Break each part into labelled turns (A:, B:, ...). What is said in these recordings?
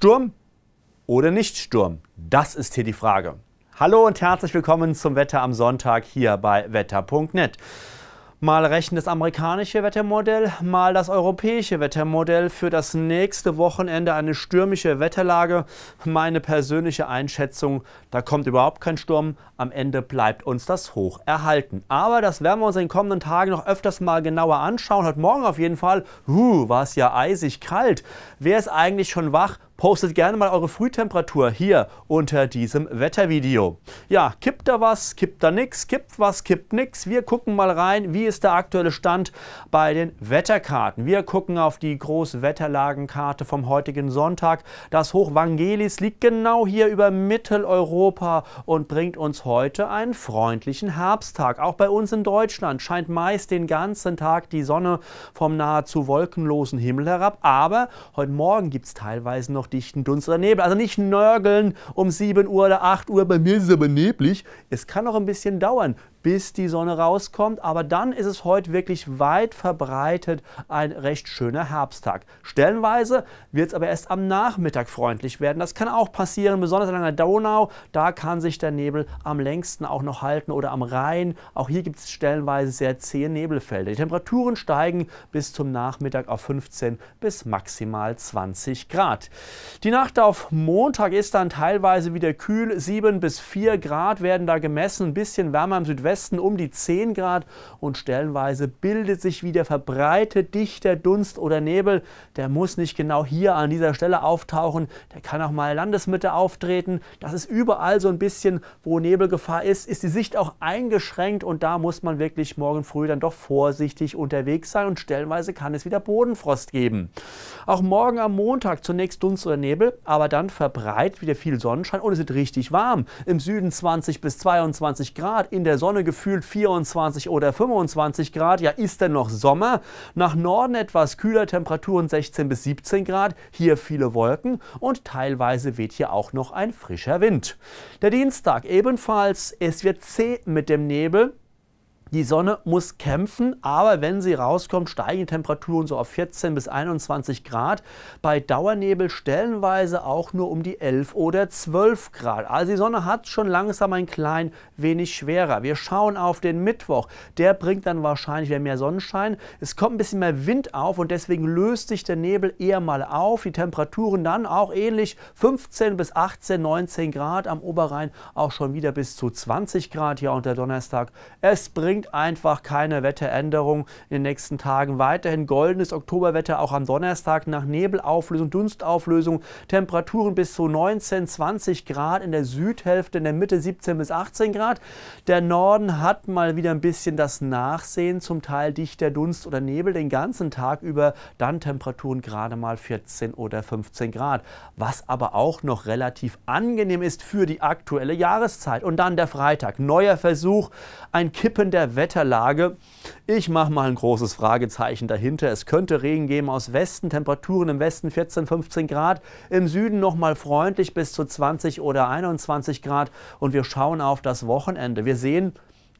A: Sturm oder nicht Sturm? Das ist hier die Frage. Hallo und herzlich willkommen zum Wetter am Sonntag hier bei wetter.net. Mal rechnen das amerikanische Wettermodell, mal das europäische Wettermodell für das nächste Wochenende eine stürmische Wetterlage. Meine persönliche Einschätzung, da kommt überhaupt kein Sturm. Am Ende bleibt uns das hoch erhalten. Aber das werden wir uns in den kommenden Tagen noch öfters mal genauer anschauen. Heute Morgen auf jeden Fall, uh, war es ja eisig kalt. Wer ist eigentlich schon wach? Postet gerne mal eure Frühtemperatur hier unter diesem Wettervideo. Ja, kippt da was, kippt da nichts, kippt was, kippt nichts. Wir gucken mal rein, wie ist der aktuelle Stand bei den Wetterkarten. Wir gucken auf die Großwetterlagenkarte vom heutigen Sonntag. Das Hochvangelis liegt genau hier über Mitteleuropa und bringt uns heute einen freundlichen Herbsttag. Auch bei uns in Deutschland scheint meist den ganzen Tag die Sonne vom nahezu wolkenlosen Himmel herab. Aber heute Morgen gibt es teilweise noch dichten Dunst oder Nebel. Also nicht nörgeln um 7 Uhr oder 8 Uhr, bei mir ist es aber neblig. Es kann noch ein bisschen dauern, bis die Sonne rauskommt. Aber dann ist es heute wirklich weit verbreitet ein recht schöner Herbsttag. Stellenweise wird es aber erst am Nachmittag freundlich werden. Das kann auch passieren, besonders an der Donau. Da kann sich der Nebel am längsten auch noch halten oder am Rhein. Auch hier gibt es stellenweise sehr zähe Nebelfelder. Die Temperaturen steigen bis zum Nachmittag auf 15 bis maximal 20 Grad. Die Nacht auf Montag ist dann teilweise wieder kühl. 7 bis 4 Grad werden da gemessen. Ein bisschen wärmer im Südwesten. Westen um die 10 Grad und stellenweise bildet sich wieder verbreitet dichter Dunst oder Nebel. Der muss nicht genau hier an dieser Stelle auftauchen, der kann auch mal Landesmitte auftreten. Das ist überall so ein bisschen, wo Nebelgefahr ist, ist die Sicht auch eingeschränkt und da muss man wirklich morgen früh dann doch vorsichtig unterwegs sein und stellenweise kann es wieder Bodenfrost geben. Auch morgen am Montag zunächst Dunst oder Nebel, aber dann verbreitet wieder viel Sonnenschein und es wird richtig warm. Im Süden 20 bis 22 Grad, in der Sonne Sonne gefühlt 24 oder 25 Grad. Ja, ist denn noch Sommer? Nach Norden etwas kühler, Temperaturen 16 bis 17 Grad. Hier viele Wolken und teilweise weht hier auch noch ein frischer Wind. Der Dienstag ebenfalls. Es wird zäh mit dem Nebel. Die Sonne muss kämpfen, aber wenn sie rauskommt, steigen die Temperaturen so auf 14 bis 21 Grad. Bei Dauernebel stellenweise auch nur um die 11 oder 12 Grad. Also die Sonne hat schon langsam ein klein wenig schwerer. Wir schauen auf den Mittwoch. Der bringt dann wahrscheinlich wieder mehr Sonnenschein. Es kommt ein bisschen mehr Wind auf und deswegen löst sich der Nebel eher mal auf. Die Temperaturen dann auch ähnlich 15 bis 18, 19 Grad. Am Oberrhein auch schon wieder bis zu 20 Grad hier unter Donnerstag. Es bringt bringt einfach keine Wetteränderung in den nächsten Tagen. Weiterhin goldenes Oktoberwetter auch am Donnerstag nach Nebelauflösung, Dunstauflösung, Temperaturen bis zu 19, 20 Grad in der Südhälfte, in der Mitte 17 bis 18 Grad. Der Norden hat mal wieder ein bisschen das Nachsehen, zum Teil dichter Dunst oder Nebel den ganzen Tag über, dann Temperaturen gerade mal 14 oder 15 Grad. Was aber auch noch relativ angenehm ist für die aktuelle Jahreszeit. Und dann der Freitag, neuer Versuch, ein Kippen der Wetterlage. Ich mache mal ein großes Fragezeichen dahinter. Es könnte Regen geben aus Westen, Temperaturen im Westen 14, 15 Grad, im Süden nochmal freundlich bis zu 20 oder 21 Grad. Und wir schauen auf das Wochenende. Wir sehen,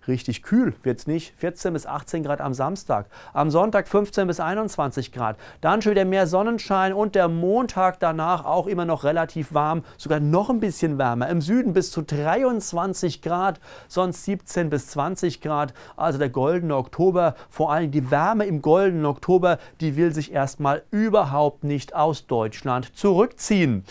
A: Richtig kühl wird es nicht. 14 bis 18 Grad am Samstag. Am Sonntag 15 bis 21 Grad. Dann schon wieder mehr Sonnenschein und der Montag danach auch immer noch relativ warm. Sogar noch ein bisschen wärmer. Im Süden bis zu 23 Grad, sonst 17 bis 20 Grad. Also der goldene Oktober, vor allem die Wärme im goldenen Oktober, die will sich erstmal überhaupt nicht aus Deutschland zurückziehen.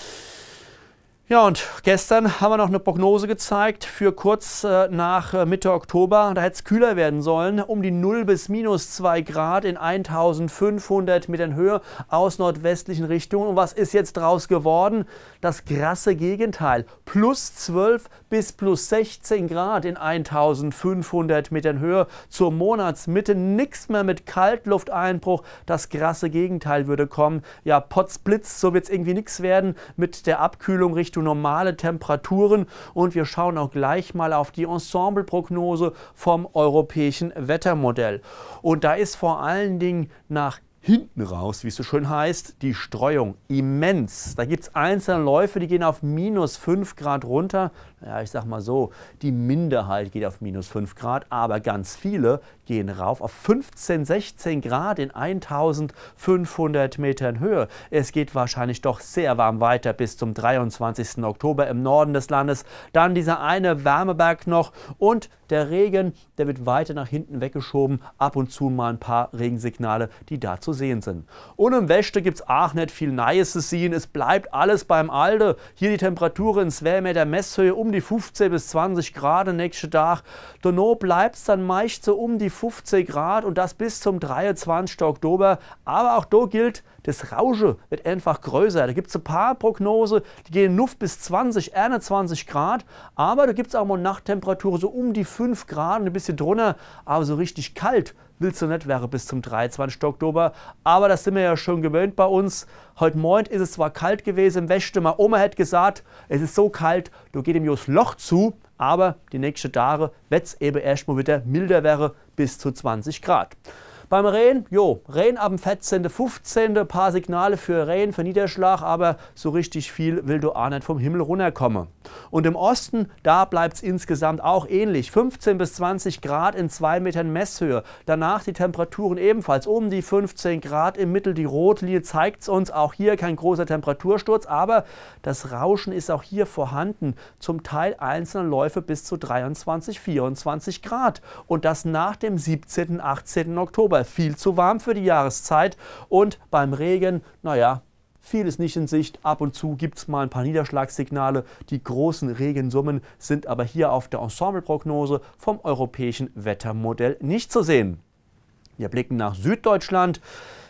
A: Ja, und gestern haben wir noch eine Prognose gezeigt für kurz äh, nach äh, Mitte Oktober. Da hätte es kühler werden sollen, um die 0 bis minus 2 Grad in 1500 Metern Höhe aus nordwestlichen Richtungen. Und was ist jetzt draus geworden? Das krasse Gegenteil. Plus 12 bis plus 16 Grad in 1500 Metern Höhe zur Monatsmitte. Nichts mehr mit Kaltlufteinbruch. Das krasse Gegenteil würde kommen. Ja, Potzblitz, so wird es irgendwie nichts werden mit der Abkühlung Richtung du normale Temperaturen und wir schauen auch gleich mal auf die Ensembleprognose vom europäischen Wettermodell. Und da ist vor allen Dingen nach hinten raus, wie es so schön heißt, die Streuung immens. Da gibt es einzelne Läufe, die gehen auf minus 5 Grad runter. Ja, ich sag mal so, die Minderheit geht auf minus 5 Grad, aber ganz viele gehen rauf auf 15, 16 Grad in 1500 Metern Höhe. Es geht wahrscheinlich doch sehr warm weiter bis zum 23. Oktober im Norden des Landes. Dann dieser eine Wärmeberg noch und der Regen, der wird weiter nach hinten weggeschoben, ab und zu mal ein paar Regensignale, die da zu sehen sind. Und im Westen gibt es auch nicht viel Neues zu sehen, es bleibt alles beim Alten. Hier die Temperaturen, in wäre der Messhöhe um die 15 bis 20 Grad nächsten Tag. Donau bleibt es dann meist so um die 15 Grad und das bis zum 23. Oktober. Aber auch da gilt, das Rauschen wird einfach größer. Da gibt es ein paar Prognosen, die gehen Luft bis 20, 21 Grad. Aber da gibt es auch mal Nachttemperaturen so um die 5 Grad, ein bisschen drunter. Aber so richtig kalt willst du nicht wäre bis zum 23. Oktober. Aber das sind wir ja schon gewöhnt bei uns. Heute Morgen ist es zwar kalt gewesen im Westen, meine Oma hat gesagt, es ist so kalt, du geht ihm das Loch zu. Aber die nächsten Tage wird es eben erstmal wieder milder wäre bis zu 20 Grad. Beim Rehen, jo, Rehen ab dem 14., 15., ein paar Signale für Rehen, für Niederschlag, aber so richtig viel will du auch nicht vom Himmel runterkommen. Und im Osten, da bleibt es insgesamt auch ähnlich. 15 bis 20 Grad in 2 Metern Messhöhe. Danach die Temperaturen ebenfalls um die 15 Grad im Mittel. Die Rotlinie zeigt es uns. Auch hier kein großer Temperatursturz, aber das Rauschen ist auch hier vorhanden. Zum Teil einzelner Läufe bis zu 23, 24 Grad. Und das nach dem 17., 18. Oktober. Oktober viel zu warm für die Jahreszeit und beim Regen, naja, viel ist nicht in Sicht. Ab und zu gibt es mal ein paar Niederschlagssignale. Die großen Regensummen sind aber hier auf der Ensembleprognose vom europäischen Wettermodell nicht zu sehen. Wir blicken nach Süddeutschland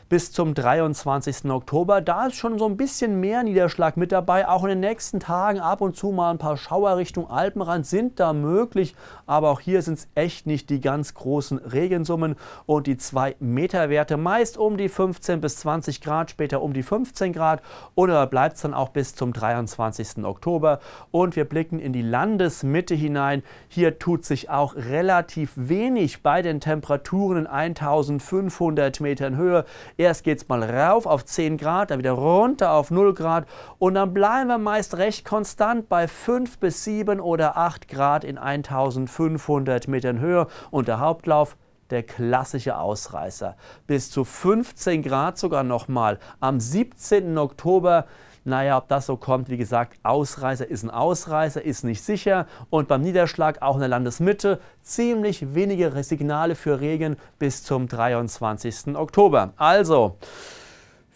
A: bis zum 23. Oktober. Da ist schon so ein bisschen mehr Niederschlag mit dabei. Auch in den nächsten Tagen ab und zu mal ein paar Schauer Richtung Alpenrand sind da möglich. Aber auch hier sind es echt nicht die ganz großen Regensummen. Und die 2-Meter-Werte meist um die 15 bis 20 Grad, später um die 15 Grad. Oder bleibt es dann auch bis zum 23. Oktober. Und wir blicken in die Landesmitte hinein. Hier tut sich auch relativ wenig bei den Temperaturen in 1500 Metern Höhe. Erst geht es mal rauf auf 10 Grad, dann wieder runter auf 0 Grad und dann bleiben wir meist recht konstant bei 5 bis 7 oder 8 Grad in 1500 Metern Höhe und der Hauptlauf der klassische Ausreißer. Bis zu 15 Grad sogar nochmal am 17. Oktober naja, ob das so kommt, wie gesagt, Ausreißer ist ein Ausreißer, ist nicht sicher. Und beim Niederschlag auch in der Landesmitte ziemlich wenige Signale für Regen bis zum 23. Oktober. Also,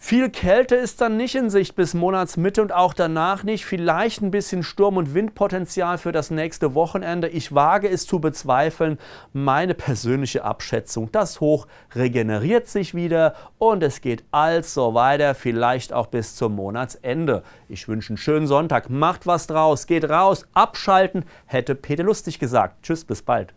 A: viel Kälte ist dann nicht in Sicht bis Monatsmitte und auch danach nicht. Vielleicht ein bisschen Sturm- und Windpotenzial für das nächste Wochenende. Ich wage es zu bezweifeln. Meine persönliche Abschätzung, das Hoch regeneriert sich wieder und es geht also weiter, vielleicht auch bis zum Monatsende. Ich wünsche einen schönen Sonntag. Macht was draus, geht raus, abschalten, hätte Peter Lustig gesagt. Tschüss, bis bald.